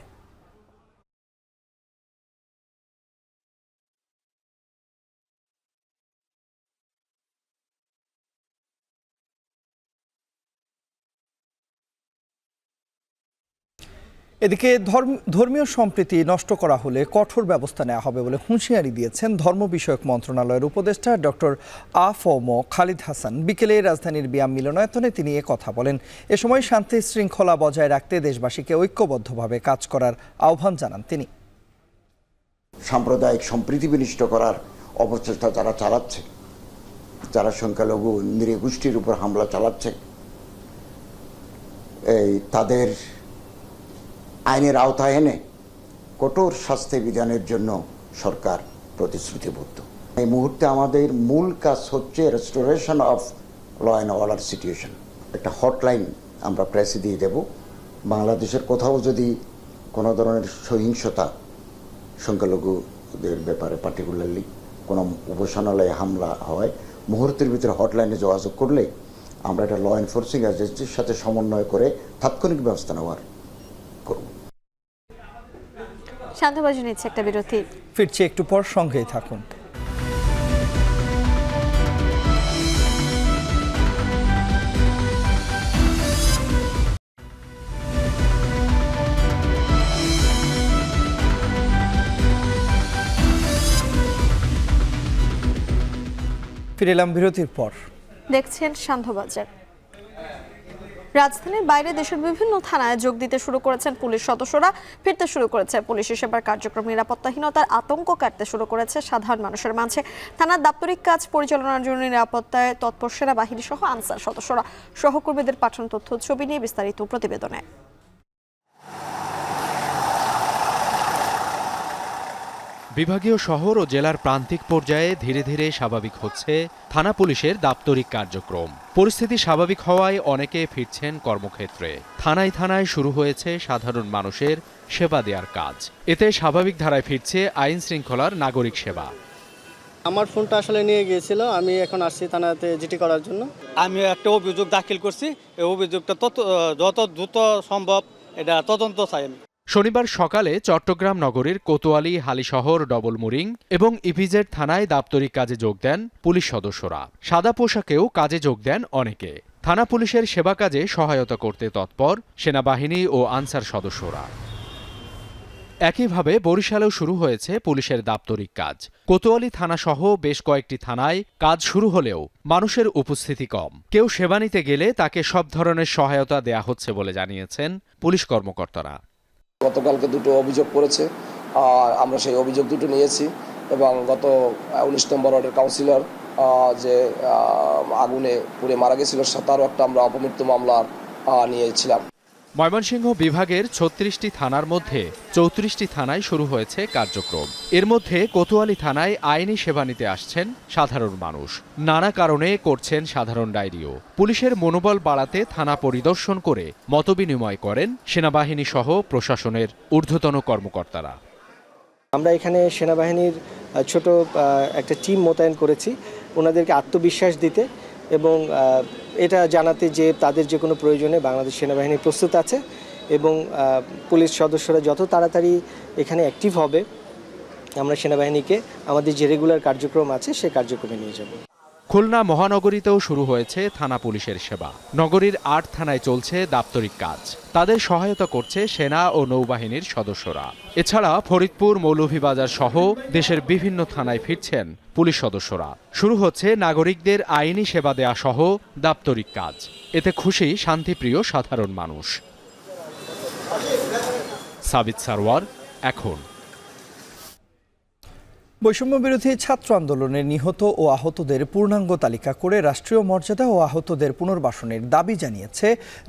Speaker 2: এদিকে ধর্মীয় সম্প্রীতি নষ্ট করা হলে কঠোর ব্যবস্থা নেওয়া হবে বলে হুঁশিয়ারি দিয়েছেন ধর্ম বিষয়ক মন্ত্রণালয়ের উপদেষ্টা ডক্টর আফম খালিদ হাসান বিকেলে রাজধানীর ব্যায়াম মিলনায়তনে তিনি এ কথা বলেন এ সময় শান্তি শৃঙ্খলা বজায় রাখতে দেশবাসীকে ঐক্যবদ্ধভাবে কাজ করার আহ্বান জানান তিনি
Speaker 11: সাম্প্রদায়িক সম্প্রীতি বিনিষ্ট করার অপচেষ্টা যারা চালাচ্ছে যারা সংখ্যালঘু নৃগোষ্ঠীর উপর হামলা চালাচ্ছে এই তাদের আইনের আওতায় এনে কঠোর শাস্তি বিধানের জন্য সরকার প্রতিশ্রুতিবদ্ধ এই মুহূর্তে আমাদের মূল কাজ হচ্ছে restoration of law and order situation একটা হটলাইন আমরা প্রেসে দিয়ে দেব বাংলাদেশের কোথাও যদি কোনো ধরনের সহিংসতা সংখ্যালঘুদের ব্যাপারে পার্টিকুলারলি কোনো উপাসনালয়ে হামলা হয় মুহূর্তের ভিতরে হটলাইনে যোগাযোগ করলে আমরা এটা ল এনফোর্সিং এজেন্সির সাথে সমন্বয় করে তাৎক্ষণিক ব্যবস্থা নেওয়ার
Speaker 1: শান্তবাজু নিচ্ছে একটা বিরতি
Speaker 2: ফিরছি একটু পর সঙ্গেই থাকুন ফিরে এলাম বিরতির পর
Speaker 1: দেখছেন সান্ধ্যবাজার রাজধানীর বাইরে দেশের বিভিন্ন থানায় যোগ দিতে শুরু করেছেন পুলিশ সদস্যরা ফিরতে শুরু করেছে পুলিশ সেবার কার্যক্রম নিরাপত্তাহীনতার আতঙ্ক কাটতে শুরু করেছে সাধারণ মানুষের মাঝে থানার দাপ্তরিক কাজ পরিচালনার জন্য নিরাপত্তায় তৎপর সেনাবাহিনী সহ আনসার সদস্যরা সহকর্মীদের পাঠানো তথ্য ছবি নিয়ে বিস্তারিত প্রতিবেদনে
Speaker 13: বিভাগীয় শহর ও জেলার প্রান্তিক পর্যায়ে ধীরে ধীরে স্বাভাবিক হচ্ছে থানা পুলিশের দাপ্তরিক কার্যক্রম পরিস্থিতি স্বাভাবিক হওয়ায় অনেকে ফিরছেন কর্মক্ষেত্রে থানায় থানায় শুরু হয়েছে সাধারণ মানুষের সেবা দেওয়ার কাজ এতে স্বাভাবিক ধারায় ফিরছে আইন শৃঙ্খলার নাগরিক সেবা
Speaker 7: আমার ফোনটা আসলে নিয়ে গিয়েছিল আমি এখন আসছি থানাতে জিটি করার জন্য আমি
Speaker 12: একটা অভিযোগ দাখিল করছি এই অভিযোগটা তত যত দ্রুত সম্ভব এটা তদন্ত
Speaker 7: চাই আমি
Speaker 13: শনিবার সকালে চট্টগ্রাম নগরীর কোতোয়ালি হালিশহর ডবল মুরিং এবং ইপিজেড থানায় দাপ্তরিক কাজে যোগ দেন পুলিশ সদস্যরা সাদা পোশাকেও কাজে যোগ দেন অনেকে থানা পুলিশের সেবা কাজে সহায়তা করতে তৎপর সেনাবাহিনী ও আনসার সদস্যরা একইভাবে বরিশালেও শুরু হয়েছে পুলিশের দাপ্তরিক কাজ কোতোয়ালি থানাসহ বেশ কয়েকটি থানায় কাজ শুরু হলেও মানুষের উপস্থিতি কম কেউ সেবা নিতে গেলে তাকে সব ধরনের সহায়তা দেয়া হচ্ছে বলে জানিয়েছেন পুলিশ কর্মকর্তারা
Speaker 2: গতকালকে দুটো অভিযোগ করেছে আর আমরা সেই অভিযোগ দুটো নিয়েছি এবং গত উনিশ নম্বর ওয়ার্ডের কাউন্সিলর যে আগুনে পুড়ে মারা গেছিল তারও একটা আমরা অপমৃত্যু মামলা নিয়েছিলাম
Speaker 13: ময়মনসিংহ বিভাগের ছত্রিশটি থানার মধ্যে চৌত্রিশটি থানায় শুরু হয়েছে কার্যক্রম এর মধ্যে কোতোয়ালি থানায় আইনি সেবা নিতে আসছেন সাধারণ মানুষ নানা কারণে করছেন সাধারণ ডায়েরিও পুলিশের মনোবল বাড়াতে থানা পরিদর্শন করে মতবিনিময় করেন সেনাবাহিনী সহ প্রশাসনের ঊর্ধ্বতন কর্মকর্তারা
Speaker 2: আমরা এখানে সেনাবাহিনীর ছোট একটা টিম মোতায়েন করেছি ওনাদেরকে আত্মবিশ্বাস দিতে এবং এটা জানাতে যে তাদের যে কোনো প্রয়োজনে বাংলাদেশ সেনাবাহিনী প্রস্তুত আছে এবং পুলিশ সদস্যরা যত তাড়াতাড়ি এখানে অ্যাক্টিভ হবে আমরা সেনাবাহিনীকে আমাদের যে রেগুলার কার্যক্রম আছে সে কার্যক্রমে নিয়ে যাব
Speaker 13: খুলনা মহানগরীতেও শুরু হয়েছে থানা পুলিশের সেবা নগরীর আট থানায় চলছে দাপ্তরিক কাজ তাদের সহায়তা করছে সেনা ও নৌবাহিনীর সদস্যরা এছাড়া ফরিদপুর মৌলভীবাজার সহ দেশের বিভিন্ন থানায় ফিরছেন পুলিশ সদস্যরা শুরু হচ্ছে নাগরিকদের আইনি সেবা দেয়া সহ দাপ্তরিক কাজ এতে খুশি শান্তিপ্রিয় সাধারণ মানুষ সাবিত সারওয়ার এখন বৈষম্য
Speaker 2: বিরোধী ছাত্র আন্দোলনে নিহত ও আহতদের পূর্ণাঙ্গ তালিকা করে রাষ্ট্রীয় মর্যাদা ও আহতদের পুনর্বাসনের দাবি জানিয়েছে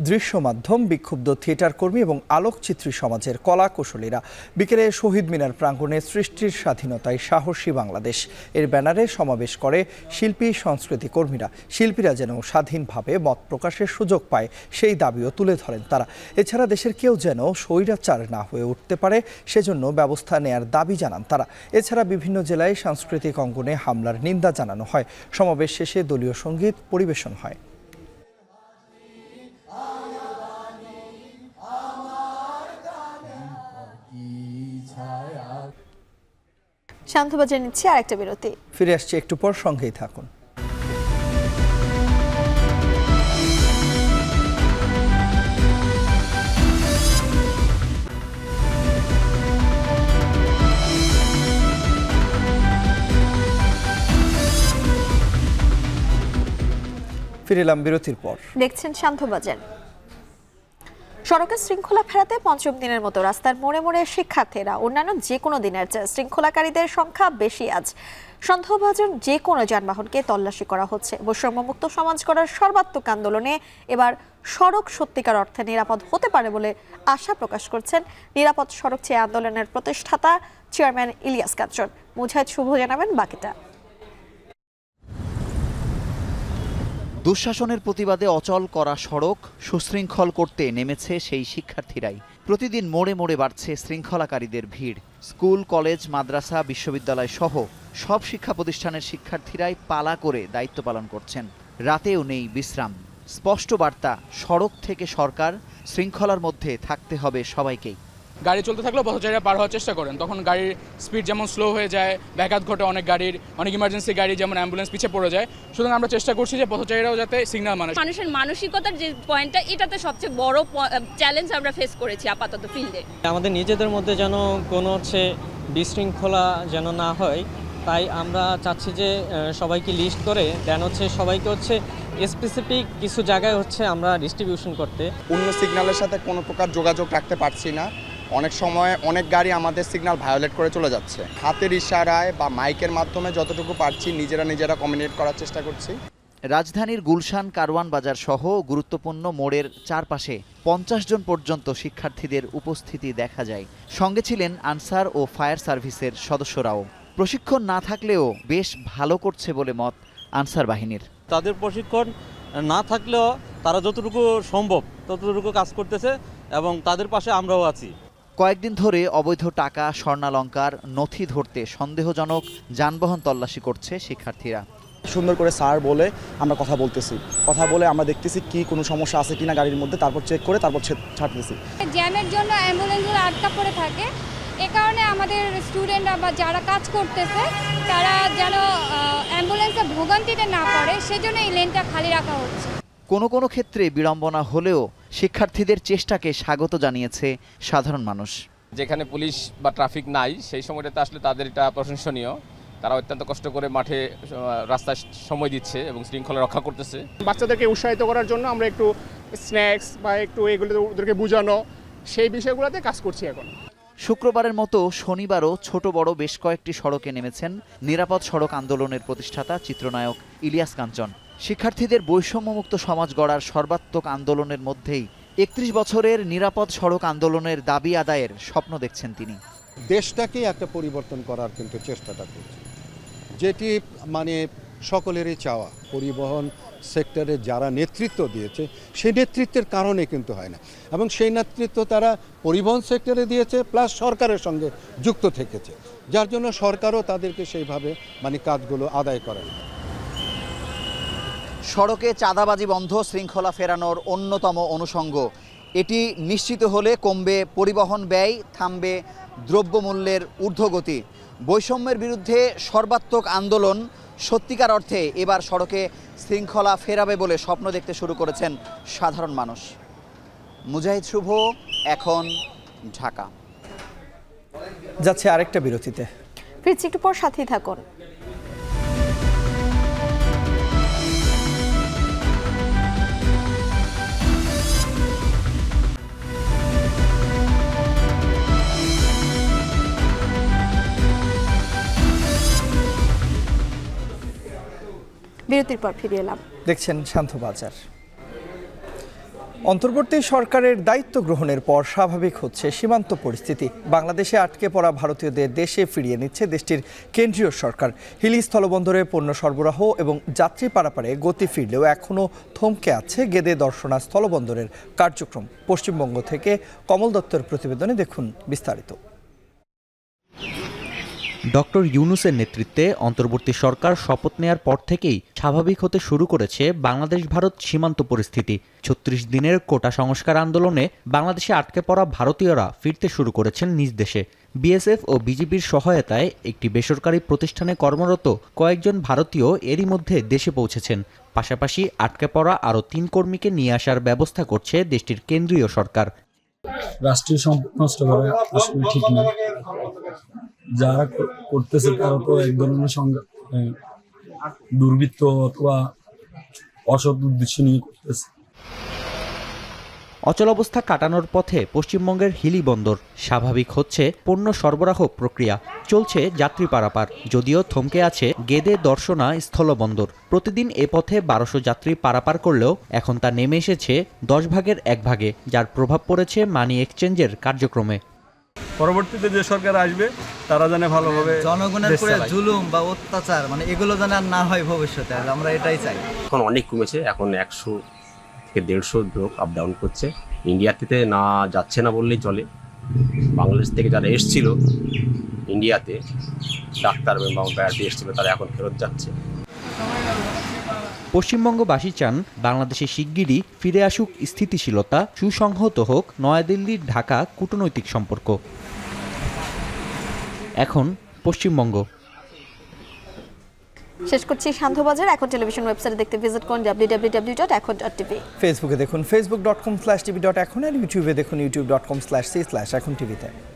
Speaker 2: দৃশ্যমাধ্যম বিক্ষুব্ধ থিয়েটার কর্মী এবং আলোকচিত্রী সমাজের কলা কুশলীরা বিকেলে শহীদ মিনার প্রাঙ্গণে সৃষ্টির স্বাধীনতায় সাহসী বাংলাদেশ এর ব্যানারে সমাবেশ করে শিল্পী সংস্কৃতি কর্মীরা শিল্পীরা যেন স্বাধীনভাবে মত প্রকাশের সুযোগ পায় সেই দাবিও তুলে ধরেন তারা এছাড়া দেশের কেউ যেন স্বৈরাচার না হয়ে উঠতে পারে সেজন্য ব্যবস্থা নেয়ার দাবি জানান তারা এছাড়া বিভিন্ন জেলায় সাংস্কৃতিক অঙ্গনে হামলার নিন্দা জানানো হয় সমাবেশ শেষে দলীয় সঙ্গীত পরিবেশন হয়
Speaker 1: শান্ত বাজার নিচ্ছি আরেকটা বিরতি
Speaker 2: ফিরে আসছি একটু পর সঙ্গেই থাকুন ফিরিলাম বিরতির পর
Speaker 1: দেখছেন শান্তবাজার সড়কের শৃঙ্খলা ফেরাতে পঞ্চম দিনের মতো রাস্তার মোড়ে মোড়ে শিক্ষার্থীরা অন্যান্য যে কোনো দিনের চেয়ে শৃঙ্খলাকারীদের সংখ্যা বেশি আজ সন্দেহভাজন যে কোনো যানবাহনকে তল্লাশি করা হচ্ছে বৈষম্যমুক্ত সমাজ করার সর্বাত্মক আন্দোলনে এবার সড়ক সত্যিকার অর্থে নিরাপদ হতে পারে বলে আশা প্রকাশ করছেন নিরাপদ সড়ক চেয়ে আন্দোলনের প্রতিষ্ঠাতা চেয়ারম্যান ইলিয়াস কাঞ্চন মুজাহিদ শুভ জানাবেন বাকিটা
Speaker 14: দুঃশাসনের প্রতিবাদে অচল করা সড়ক সুশৃঙ্খল করতে নেমেছে সেই শিক্ষার্থীরাই প্রতিদিন মোড়ে মোড়ে বাড়ছে শৃঙ্খলাকারীদের ভিড় স্কুল কলেজ মাদ্রাসা বিশ্ববিদ্যালয় সহ সব শিক্ষা প্রতিষ্ঠানের শিক্ষার্থীরাই পালা করে দায়িত্ব পালন করছেন রাতেও নেই বিশ্রাম স্পষ্ট বার্তা সড়ক থেকে সরকার শৃঙ্খলার মধ্যে থাকতে হবে সবাইকেই
Speaker 13: গাড়ি চলতে থাকলেও পথচারীরা পার হওয়ার চেষ্টা করেন তখন গাড়ির স্পিড যেমন স্লো হয়ে যায় ব্যাঘাত ঘটে অনেক গাড়ির অনেক ইমার্জেন্সি গাড়ি যেমন অ্যাম্বুলেন্স পিছিয়ে পড়ে যায় সুতরাং আমরা চেষ্টা করছি যে পথচারীরাও যাতে সিগন্যাল মানে
Speaker 1: মানুষের মানসিকতার যে পয়েন্টটা এটাতে সবচেয়ে বড় চ্যালেঞ্জ আমরা ফেস করেছি আপাতত ফিল্ডে
Speaker 12: আমাদের নিজেদের মধ্যে যেন কোনো হচ্ছে বিশৃঙ্খলা যেন না হয় তাই আমরা চাচ্ছি যে সবাইকে লিস্ট করে দেন হচ্ছে সবাইকে হচ্ছে স্পেসিফিক কিছু জায়গায় হচ্ছে আমরা ডিস্ট্রিবিউশন করতে
Speaker 2: অন্য সিগন্যালের সাথে কোনো প্রকার যোগাযোগ রাখতে পারছি না
Speaker 13: অনেক সময় অনেক গাড়ি আমাদের সিগন্যাল ভায়োলেট করে চলে যাচ্ছে হাতের ইশারায় বা মাইকের
Speaker 9: মাধ্যমে যতটুকু পারছি নিজেরা নিজেরা কমিউনিকেট করার চেষ্টা করছি
Speaker 14: রাজধানীর গুলশান কারওয়ান বাজার সহ গুরুত্বপূর্ণ মোড়ের চারপাশে পঞ্চাশ জন পর্যন্ত শিক্ষার্থীদের উপস্থিতি দেখা যায় সঙ্গে ছিলেন আনসার ও ফায়ার সার্ভিসের সদস্যরাও প্রশিক্ষণ না থাকলেও বেশ ভালো করছে বলে মত আনসার বাহিনীর
Speaker 12: তাদের প্রশিক্ষণ না থাকলেও তারা যতটুকু সম্ভব ততটুকু কাজ করতেছে এবং তাদের পাশে আমরাও আছি
Speaker 14: কয়েকদিন ধরে অবৈধ টাকা স্বর্ণালঙ্কার নথি ধরতে সন্দেহজনক যানবাহন তল্লাশি করছে শিক্ষার্থীরা সুন্দর করে স্যার বলে আমরা কথা বলতেছি কথা বলে আমরা দেখতেছি কি কোনো সমস্যা আছে কিনা গাড়ির মধ্যে তারপর চেক করে তারপর ছাড়তেছি
Speaker 6: জ্যামের জন্য অ্যাম্বুলেন্সগুলো আটকা পড়ে থাকে এ কারণে আমাদের স্টুডেন্টরা বা যারা কাজ করতেছে তারা যেন অ্যাম্বুলেন্সে ভোগান্তিতে না পড়ে সেজন্য এই লেনটা খালি রাখা হচ্ছে
Speaker 14: কোনো কোনো ক্ষেত্রে বিড়ম্বনা হলেও শিক্ষার্থীদের চেষ্টাকে স্বাগত জানিয়েছে সাধারণ মানুষ
Speaker 13: যেখানে পুলিশ বা ট্রাফিক নাই সেই সময়টাতে আসলে তাদের এটা প্রশংসনীয় তারা অত্যন্ত কষ্ট করে মাঠে রাস্তায় সময় দিচ্ছে এবং শৃঙ্খলা রক্ষা করতেছে বাচ্চাদেরকে উৎসাহিত করার জন্য আমরা একটু স্ন্যাক্স বা একটু এগুলো ওদেরকে বোঝানো সেই বিষয়গুলোতে কাজ
Speaker 14: করছি এখন শুক্রবারের মতো শনিবারও ছোট বড় বেশ কয়েকটি সড়কে নেমেছেন নিরাপদ সড়ক আন্দোলনের প্রতিষ্ঠাতা চিত্রনায়ক ইলিয়াস কাঞ্চন শিক্ষার্থীদের বৈষম্যমুক্ত সমাজ গড়ার সর্বাত্মক আন্দোলনের মধ্যেই একত্রিশ বছরের নিরাপদ সড়ক আন্দোলনের দাবি আদায়ের স্বপ্ন দেখছেন তিনি দেশটাকে একটা পরিবর্তন করার কিন্তু চেষ্টাটা করছে
Speaker 9: যেটি মানে সকলেরই চাওয়া পরিবহন সেক্টরে যারা নেতৃত্ব দিয়েছে সেই নেতৃত্বের কারণে কিন্তু হয় না এবং সেই নেতৃত্ব তারা পরিবহন সেক্টরে দিয়েছে প্লাস সরকারের সঙ্গে যুক্ত থেকেছে যার জন্য সরকারও তাদেরকে সেইভাবে মানে কাজগুলো আদায় করে না সড়কে চাঁদাবাজি বন্ধ
Speaker 14: শৃঙ্খলা ফেরানোর অন্যতম অনুষঙ্গ এটি নিশ্চিত হলে কমবে পরিবহন ব্যয় থামবে দ্রব্যমূল্যের ঊর্ধ্বগতি বৈষম্যের বিরুদ্ধে সর্বাত্মক আন্দোলন সত্যিকার অর্থে এবার সড়কে শৃঙ্খলা ফেরাবে বলে স্বপ্ন দেখতে শুরু করেছেন সাধারণ মানুষ মুজাহিদ শুভ এখন ঢাকা
Speaker 2: যাচ্ছে আরেকটা বিরতিতে
Speaker 1: ফিরছি একটু পর সাথেই থাকুন বিরতির পর ফিরে এলাম
Speaker 2: দেখছেন শান্ত বাজার অন্তর্বর্তী সরকারের দায়িত্ব গ্রহণের পর স্বাভাবিক হচ্ছে সীমান্ত পরিস্থিতি বাংলাদেশে আটকে পড়া ভারতীয়দের দেশে ফিরিয়ে নিচ্ছে দেশটির কেন্দ্রীয় সরকার হিলি স্থলবন্দরে পণ্য সরবরাহ এবং যাত্রী পারাপারে গতি ফিরলেও এখনও থমকে আছে গেদে দর্শনা স্থলবন্দরের কার্যক্রম পশ্চিমবঙ্গ থেকে কমল দত্তর প্রতিবেদনে দেখুন বিস্তারিত
Speaker 12: ডক্টর ইউনুসের নেতৃত্বে অন্তর্বর্তী সরকার শপথ নেয়ার পর থেকেই স্বাভাবিক হতে শুরু করেছে বাংলাদেশ ভারত সীমান্ত পরিস্থিতি ছত্রিশ দিনের কোটা সংস্কার আন্দোলনে বাংলাদেশে আটকে পড়া ভারতীয়রা ফিরতে শুরু করেছেন নিজ দেশে বিএসএফ ও বিজেপির সহায়তায় একটি বেসরকারি প্রতিষ্ঠানে কর্মরত কয়েকজন ভারতীয় এরই মধ্যে দেশে পৌঁছেছেন পাশাপাশি আটকে পড়া আরও তিন কর্মীকে নিয়ে আসার ব্যবস্থা করছে দেশটির কেন্দ্রীয় সরকার
Speaker 7: রাষ্ট্রীয় ঠিক যারা করতেছে তারা তো এক ধরনের দুর্বৃত্ত অথবা অসৎ উদ্দেশ্য নিয়ে
Speaker 12: করতেছে অবস্থা কাটানোর পথে পশ্চিমবঙ্গের হিলি বন্দর স্বাভাবিক হচ্ছে পণ্য সরবরাহ প্রক্রিয়া চলছে যাত্রী পারাপার যদিও থমকে আছে গেদে দর্শনা স্থলবন্দর প্রতিদিন এ পথে বারোশো যাত্রী পারাপার করলেও এখন তা নেমে এসেছে দশ ভাগের এক ভাগে যার প্রভাব পড়েছে মানি এক্সচেঞ্জের কার্যক্রমে
Speaker 10: পরবর্তীতে
Speaker 14: যে সরকার আসবে তারা যেন ভালোভাবে মানে জনগণের উপরে জুলুম বা অত্যাচার মানে এগুলো যেন আর না হয় ভবিষ্যতে আমরা এটাই চাই
Speaker 13: এখন অনেক কমেছে এখন একশো থেকে দেড়শো লোক আপ ডাউন করছে ইন্ডিয়াতে না যাচ্ছে না বললেই চলে বাংলাদেশ থেকে যারা এসছিল ইন্ডিয়াতে ডাক্তার বা বেড়াতে এসছিল তারা এখন ফেরত যাচ্ছে
Speaker 12: পশ্চিমবঙ্গবাসী চান বাংলাদেশে শিগগিরই ফিরে আসুক স্থিতিশীলতা সুসংহত হোক নয়াদিল্লির ঢাকা কূটনৈতিক সম্পর্ক এখন পশ্চিমবঙ্গ
Speaker 1: শেষ করছি সান্ধ্যবাজার এখন টেলিভিশন ওয়েবসাইটে দেখতে ভিজিট করুন www.ekhon.tv ডট এখন ডট
Speaker 4: টিভি
Speaker 2: ফেসবুকে দেখুন facebookcom tvekhon আর ইউটিউবে দেখুন youtube.com/c/এখন টিভিতে